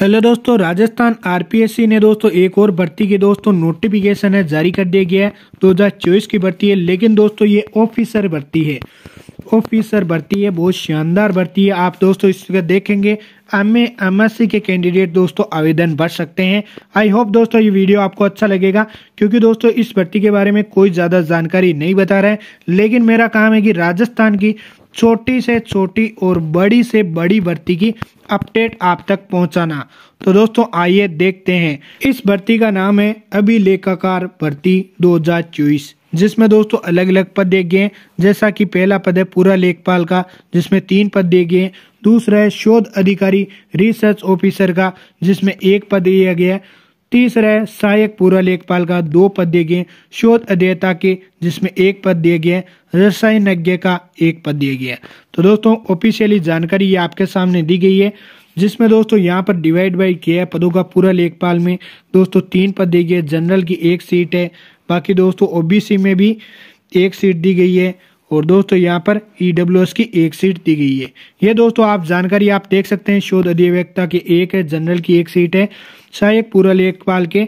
hello दोस्तों Rajasthan RPSC ने दोस्तों एक और भर्ती की दोस्तों नोटिफिकेशन है जारी कर दिया गया है दो हज़ार चौबीस की भर्ती है लेकिन दोस्तों ये ऑफिसर भर्ती है ऑफिसर भर्ती है बहुत शानदार भर्ती है आप दोस्तों इसका देखेंगे एम एम के कैंडिडेट दोस्तों आवेदन भर सकते हैं आई होप दोस्तों ये वीडियो आपको अच्छा लगेगा क्योंकि दोस्तों इस भर्ती के बारे में कोई ज़्यादा जानकारी नहीं बता रहा है लेकिन मेरा काम है कि राजस्थान की छोटी से छोटी और बड़ी से बड़ी भर्ती की अपडेट आप तक पहुंचाना तो दोस्तों आइए देखते हैं इस भर्ती का नाम है अभिलेखाकार भर्ती दो हजार चौबीस जिसमें दोस्तों अलग अलग पद दिए गए हैं जैसा कि पहला पद है पूरा लेखपाल का जिसमें तीन पद दिए गए दूसरा है शोध अधिकारी रिसर्च ऑफिसर का जिसमें एक पद दिया गया है तीसरा है सहायक पूरा लेखपाल का दो पद दिए गए शोध अध्ययता के जिसमें एक पद दिए गए रसायनज्ञ का एक पद दिया गया तो दोस्तों ऑफिशियली जानकारी ये आपके सामने दी गई है जिसमें दोस्तों यहाँ पर डिवाइड बाई किया है पदों का पूरा लेखपाल में दोस्तों तीन पद दिए गए जनरल की एक सीट है बाकी दोस्तों ओबीसी में भी एक सीट दी गई है और दोस्तों यहाँ पर ई e की एक सीट दी गई है ये दोस्तों आप जानकारी आप देख सकते हैं शोध अधिवक्ता की एक है जनरल की एक सीट है सहायक पूर्व लेखपाल के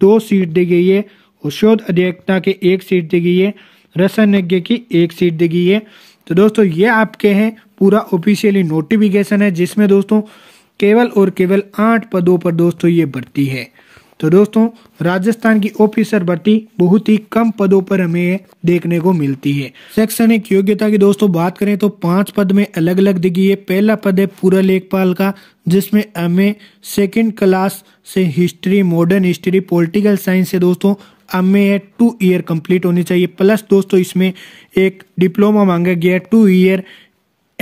दो सीट दी गई है और शोध अधिवक्ता के एक सीट दी गई है रसनज्ञ की एक सीट दी गई है तो दोस्तों ये आपके हैं पूरा ऑफिशियली नोटिफिकेशन है जिसमें दोस्तों केवल और केवल आठ पदों पर दोस्तों ये भर्ती है तो दोस्तों राजस्थान की ऑफिसर भर्ती बहुत ही कम पदों पर हमें देखने को मिलती है शैक्षणिक योग्यता की दोस्तों बात करें तो पांच पद में अलग अलग दिखी है पहला पद है पूरा लेखपाल का जिसमें हमें सेकंड क्लास से history modern history political science से दोस्तों हमें टू ईयर कंप्लीट होनी चाहिए प्लस दोस्तों इसमें एक डिप्लोमा मांगा गया two year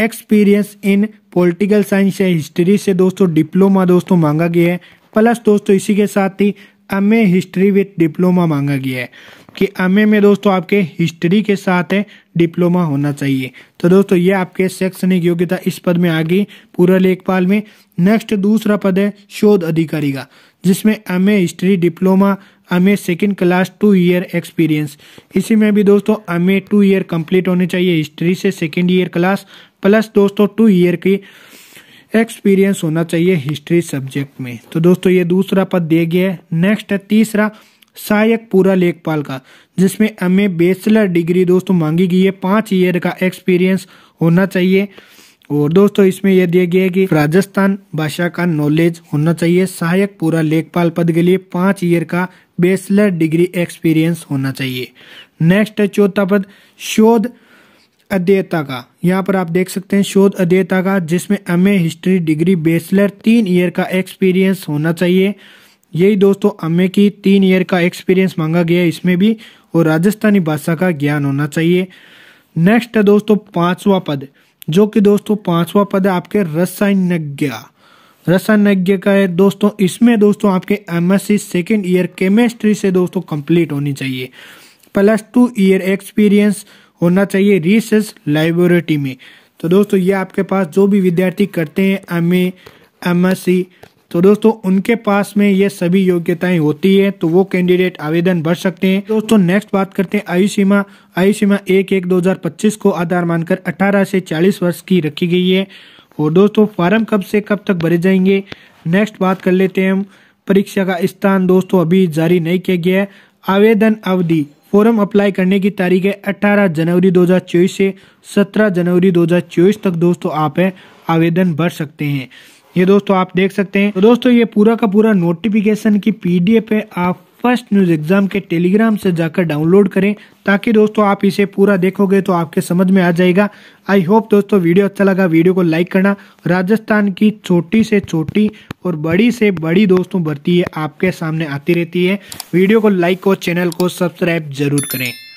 experience in political science या हिस्ट्री से दोस्तों डिप्लोमा दोस्तों मांगा गया है प्लस दोस्तों इसी के साथ ही M A history with diploma मांगा गया है कि एम ए में दोस्तों आपके हिस्ट्री के साथ है डिप्लोमा होना चाहिए तो दोस्तों ये आपके शैक्षणिक योग्यता इस पद में आ गई पूरा लेखपाल में नेक्स्ट दूसरा पद है शोध अधिकारी का जिसमें M A history diploma M A second class two year experience इसी में भी दोस्तों M A two year complete होने चाहिए हिस्ट्री से सेकेंड ईयर क्लास प्लस दोस्तों टू ईयर की एक्सपीरियंस होना चाहिए हिस्ट्री सब्जेक्ट में तो दोस्तों ये दूसरा पद दिया गया है नेक्स्ट है तीसरा सहायक पूरा लेखपाल का जिसमें हमें बेचलर डिग्री दोस्तों मांगी गई है पाँच ईयर का एक्सपीरियंस होना चाहिए और दोस्तों इसमें यह दिया गया है कि राजस्थान भाषा का नॉलेज होना चाहिए सहायक पूरा लेखपाल पद के लिए पाँच ईयर का बेचलर डिग्री एक्सपीरियंस होना चाहिए नेक्स्ट है चौथा पद शोध अध्ययता का यहाँ पर आप देख सकते हैं शोध अध्ययता का जिसमें एम हिस्ट्री डिग्री बेचलर तीन ईयर का एक्सपीरियंस होना चाहिए यही दोस्तों एम की तीन ईयर का एक्सपीरियंस मांगा गया है इसमें भी और राजस्थानी भाषा का ज्ञान होना चाहिए नेक्स्ट है दोस्तों पांचवा पद जो कि दोस्तों पांचवा पद है आपके रसायनज्ञ रसायनज्ञ का है दोस्तों इसमें दोस्तों आपके M S C second year chemistry से दोस्तों कंप्लीट होनी चाहिए प्लस टू ईयर एक्सपीरियंस होना चाहिए रिसर्च लाइब्रेटरी में तो दोस्तों ये आपके पास जो भी विद्यार्थी करते हैं एम एम एस सी तो दोस्तों उनके पास में ये सभी योग्यताएं होती है तो वो कैंडिडेट आवेदन भर सकते हैं दोस्तों नेक्स्ट बात करते हैं आयु सीमा आयु सीमा एक एक दो हजार पच्चीस को आधार मानकर अठारह से चालीस वर्ष की रखी गई है और दोस्तों फार्म कब से कब तक भरे जाएंगे नेक्स्ट बात कर लेते हैं हम परीक्षा का स्थान दोस्तों अभी जारी नहीं किया गया है आवेदन अवधि फॉर्म अप्लाई करने की तारीख है अठारह जनवरी दो से सत्रह जनवरी दो तक दोस्तों आप है आवेदन भर सकते हैं ये दोस्तों आप देख सकते हैं तो दोस्तों ये पूरा का पूरा नोटिफिकेशन की पीडीएफ है आप फर्स्ट न्यूज एग्जाम के टेलीग्राम से जाकर डाउनलोड करें ताकि दोस्तों आप इसे पूरा देखोगे तो आपके समझ में आ जाएगा आई होप दोस्तों वीडियो अच्छा लगा वीडियो को लाइक करना राजस्थान की छोटी से छोटी और बड़ी से बड़ी दोस्तों भर्ती आपके सामने आती रहती है वीडियो को लाइक और चैनल को सब्सक्राइब जरूर करें